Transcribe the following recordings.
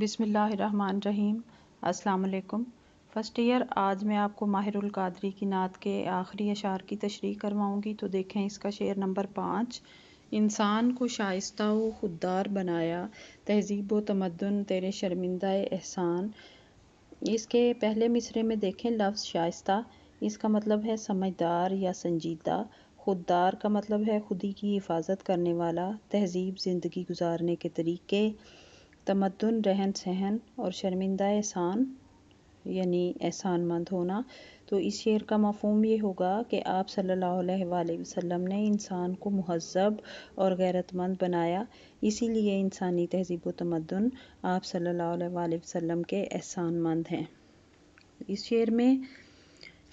बिसमीम् अल्लाम first year आज मैं आपको माहिरुल कादरी की नात के आखिरी अशार की तशरी करवाऊँगी तो देखें इसका शेर नंबर पाँच इंसान को शाइस्ता व खुददार बनाया तहजीब व तमदन तेरे शर्मिंदा एहसान इसके पहले मिसरे में देखें लफ्ज़ शाइस्ता इसका मतलब है समझदार या संजीदा खुददार का मतलब है खुदी की हिफाजत करने वाला तहजीब ज़िंदगी गुजारने के तरीके तमदन रहन सहन और शर्मिंदा एहसान यानी एहसान मंद होना तो इस शेर का मफहम ये होगा कि आप सल्ला वसम ने इंसान को महजब और गैरतमंद बनाया इसीलिए इंसानी तहजीब तमद्दन आप सल्ला वसम के एहसान मंद हैं इस शेर में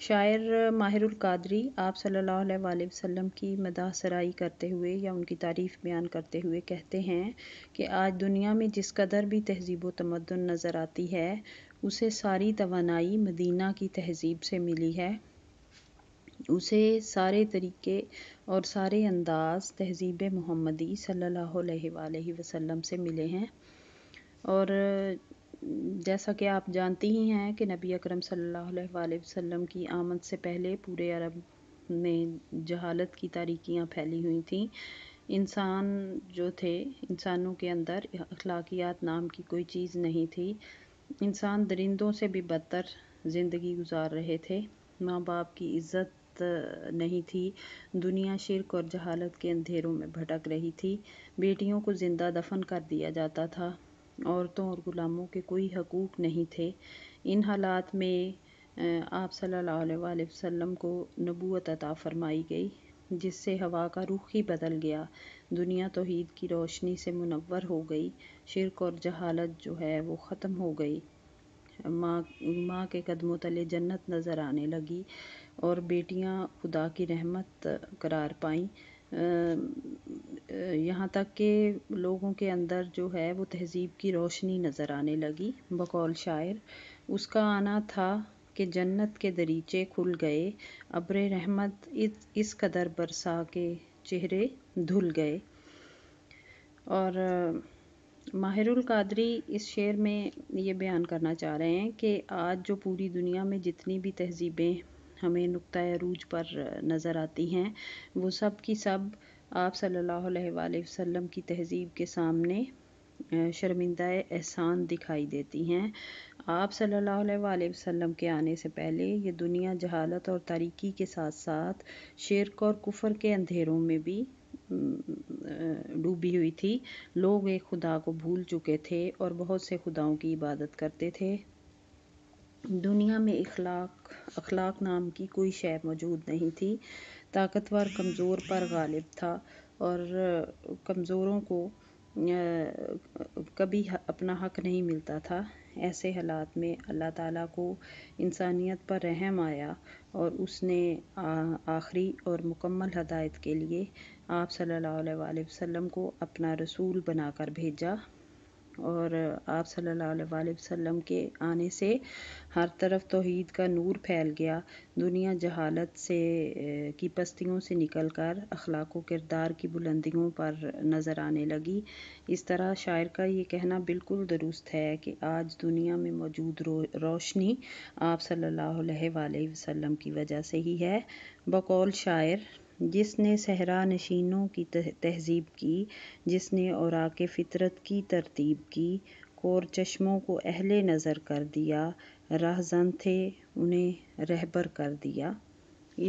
शायर माहिरुल कादरी आप सल्लल्लाहु अलैहि वसल्लम की मदा सराई करते हुए या उनकी तारीफ़ बयान करते हुए कहते हैं कि आज दुनिया में जिस कदर भी तहज़ीब व तमदन नज़र आती है उसे सारी तोानाई मदीना की तहज़ीब से मिली है उसे सारे तरीके और सारे अंदाज तहज़ीब मोहम्मदी सल्ला वसम से मिले हैं और जैसा कि आप जानती ही हैं कि नबी अकरम सल्लल्लाहु अलैहि वसल्लम की आमद से पहले पूरे अरब में जहालत की तारीकियां फैली हुई थी इंसान जो थे इंसानों के अंदर अखलाकियात नाम की कोई चीज़ नहीं थी इंसान दरिंदों से भी बदतर ज़िंदगी गुजार रहे थे माँ बाप की इज़्ज़त नहीं थी दुनिया शिरक और जहालत के अंधेरों में भटक रही थी बेटियों को ज़िंदा दफन कर दिया जाता था औरतों और ग़ुलामों के कोई हकूक़ नहीं थे इन हालात में आप सल्लल्लाहु अलैहि वसल्लम को नबूवत अता फ़रमाई गई जिससे हवा का रुख ही बदल गया दुनिया तौहीद की रोशनी से मुनवर हो गई शिरक और जहालत जो है वो ख़त्म हो गई माँ माँ के कदमों तले जन्नत नज़र आने लगी और बेटियाँ खुदा की रहमत करार पाईं यहाँ तक के लोगों के अंदर जो है वो तहज़ीब की रोशनी नज़र आने लगी बकौल शायर उसका आना था कि जन्नत के दरीचे खुल गए अब्र रहमत इस इस कदर बरसा के चेहरे धुल गए और माहिरुल कादरी इस शेर में ये बयान करना चाह रहे हैं कि आज जो पूरी दुनिया में जितनी भी तहज़ीबें हमें नुक़ अरूज पर नज़र आती हैं वो सब की सब आप सल्ला वसम की तहज़ीब के सामने शर्मिंदा एहसान दिखाई देती हैं आप सल्ला वसम के आने से पहले ये दुनिया जहालत और तारीकी के साथ साथ शिरक और कुफर के अंधेरों में भी डूबी हुई थी लोग एक खुदा को भूल चुके थे और बहुत से खुदाओं की इबादत करते थे दुनिया में इखलाक अखलाक नाम की कोई शय मौजूद नहीं थी ताकतवर कमज़ोर पर गालिब था और कमज़ोरों को कभी अपना हक नहीं मिलता था ऐसे हालात में अल्लाह ताला को इंसानियत पर रहम आया और उसने आखिरी और मुकम्मल हदायत के लिए आप सल्लल्लाहु अलैहि वसल्लम को अपना रसूल बनाकर भेजा और आप सल्लल्लाहु अलैहि वसल्लम के आने से हर तरफ तोहद का नूर फैल गया दुनिया जहालत से की पस्तियों से निकलकर अखलाक किरदार की बुलंदियों पर नज़र आने लगी इस तरह शायर का ये कहना बिल्कुल दुरुस्त है कि आज दुनिया में मौजूद रोशनी आप सल्लल्लाहु अलैहि वसल्लम की वजह से ही है बकौल शायर जिसने सहरा नशीनों की तहज़ीब की जिसने और के फ़ितरत की तरतीब की कौर चश्मों को अहले नज़र कर दिया रहज़न थे उन्हें रहबर कर दिया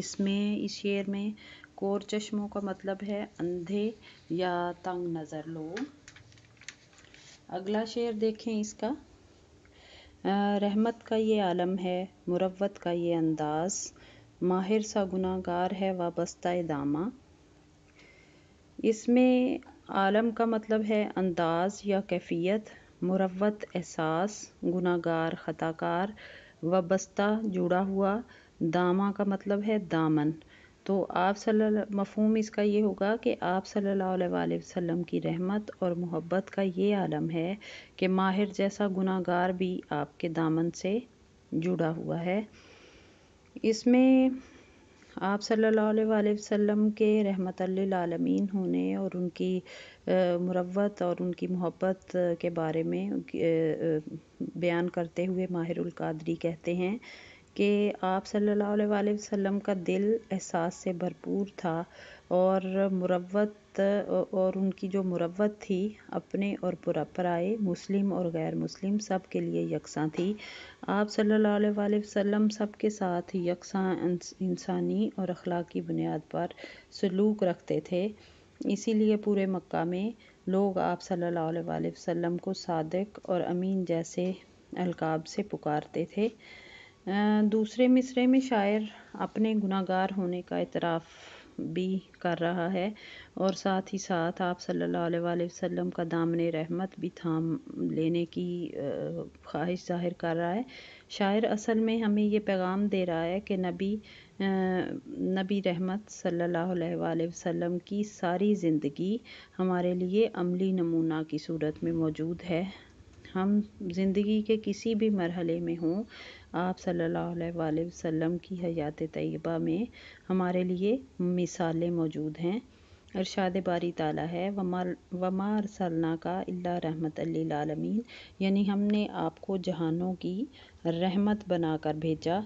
इसमें इस शेर में कौर चश्मों का मतलब है अंधे या तंग नज़र लोग अगला शेर देखें इसका रहमत का ये आलम है मुरवत का ये अंदाज़ माहिर सा गुनागार है वाबस्ता दामा इसमें आलम का मतलब है अंदाज या कैफियत मुरवत एहसास गुनागार ख़ताकार वाबस्ता जुड़ा हुआ दामा का मतलब है दामन तो आप सल्ला मफहम इसका ये होगा कि आप सल्लल्लाहु अलैहि वसल्लम की रहमत और मोहब्बत का ये आलम है कि माहिर जैसा गुनागार भी आपके दामन से जुड़ा हुआ है इसमें आप सल्लल्लाहु अलैहि वसल्लम के रहमत आलमीन होने और उनकी मुरवत और उनकी मोहब्बत के बारे में बयान करते हुए माहिरुल कादरी कहते हैं कि आप सल्लल्लाहु अलैहि वसल्लम का दिल एहसास से भरपूर था और मुरवत और उनकी जो मुरवत थी अपने और पुरा पराए मुस्लिम और गैर मुस्लिम सब के लिए यकसा थी आप सल्लल्लाहु अलैहि वसल्लम सब के साथ यकसा इंसानी और अखलाकी बुनियाद पर सलूक रखते थे इसीलिए पूरे मक्का में लोग आप सल्लल्लाहु अलैहि वसल्लम को सादक और अमीन जैसे अलकाब से पुकारते थे दूसरे मिसरे में शायर अपने गुनागार होने का इतराफ़ भी कर रहा है और साथ ही साथ आप सल्लल्लाहु अलैहि वसल्लम का दामन रहमत भी थाम लेने की ख्वाहिश जाहिर कर रहा है शायर असल में हमें ये पैगाम दे रहा है कि नबी नबी रहमत सल्लल्लाहु अलैहि वसल्लम की सारी ज़िंदगी हमारे लिए अमली नमूना की सूरत में मौजूद है हम ज़िंदगी के किसी भी मरहले में हों आप सल्ला वम की हयात तय्यबा में हमारे लिए मिसालें मौजूद हैं अरशाद बारी ताला है वमा वमा अरसलना का अल्ला रहमत आलमीन यानी हमने आपको जहानों की रहमत बनाकर भेजा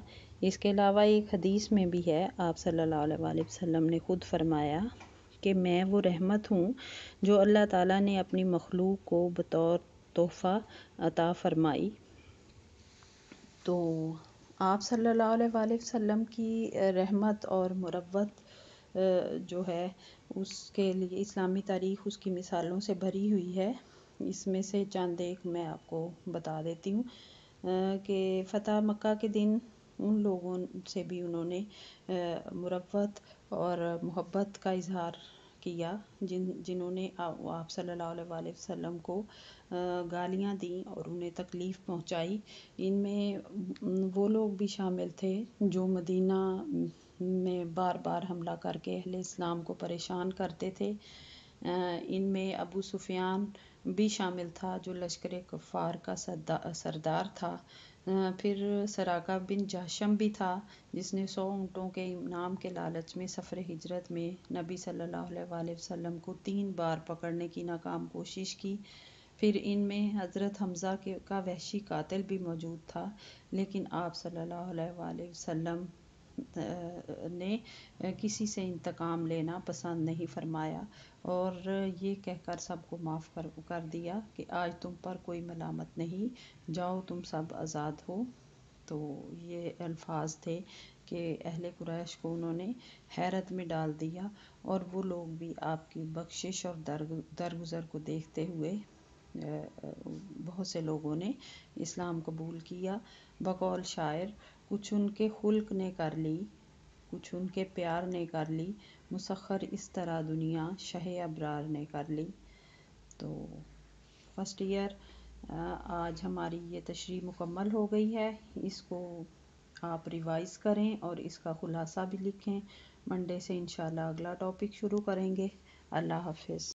इसके अलावा एक हदीस में भी है आप सल्ला वसम ने ख़ुद फरमाया कि मैं वो रहमत हूँ जो अल्लाह ताला ने अपनी मखलूक को बतौर तोहफ़ा अता फ़रमाई तो आप सल्लल्लाहु अलैहि वसल्लम की रहमत और मुरवत जो है उसके लिए इस्लामी तारीख़ उसकी मिसालों से भरी हुई है इसमें से चंद एक मैं आपको बता देती हूँ कि फ़तह मक्का के दिन उन लोगों से भी उन्होंने मुरवत और मोहब्बत का इजहार किया जिन जिन्होंने आप सल्लल्लाहु अलैहि वसल्लम को गालियाँ दी और उन्हें तकलीफ़ पहुँचाई इनमें वो लोग भी शामिल थे जो मदीना में बार बार हमला करके अहिल इस्लाम को परेशान करते थे इनमें अबू सुफ़ियान भी शामिल था जो लश्कर कफ़ार का सरदार था फिर सराक़ा बिन जाशम भी था जिसने सौ ऊँटों के इनाम के लालच में सफ़र हिजरत में नबी सल्लल्लाहु अलैहि वसल्लम को तीन बार पकड़ने की नाकाम कोशिश की फिर इनमें हज़रत हमज़ा के का वहशी कातिल भी मौजूद था लेकिन आप सल्लल्लाहु अलैहि वसल्लम ने किसी से इंतकाम लेना पसंद नहीं फरमाया और ये कहकर सबको माफ़ कर कर दिया कि आज तुम पर कोई मलामत नहीं जाओ तुम सब आज़ाद हो तो ये अल्फाज थे कि अहले कुरैश को उन्होंने हैरत में डाल दिया और वो लोग भी आपकी बख्शिश और दरग दरगुजर को देखते हुए बहुत से लोगों ने इस्लाम कबूल किया बकौल शायर कुछ उनके ख़ुल्क ने कर ली कुछ उनके प्यार ने कर ली मुसखर इस तरह दुनिया शह अबरार ने कर ली तो फर्स्ट ईयर आज हमारी ये तशरी मुकम्मल हो गई है इसको आप रिवाइज करें और इसका ख़ुलासा भी लिखें मंडे से इन अगला टॉपिक शुरू करेंगे अल्लाह हाफिज़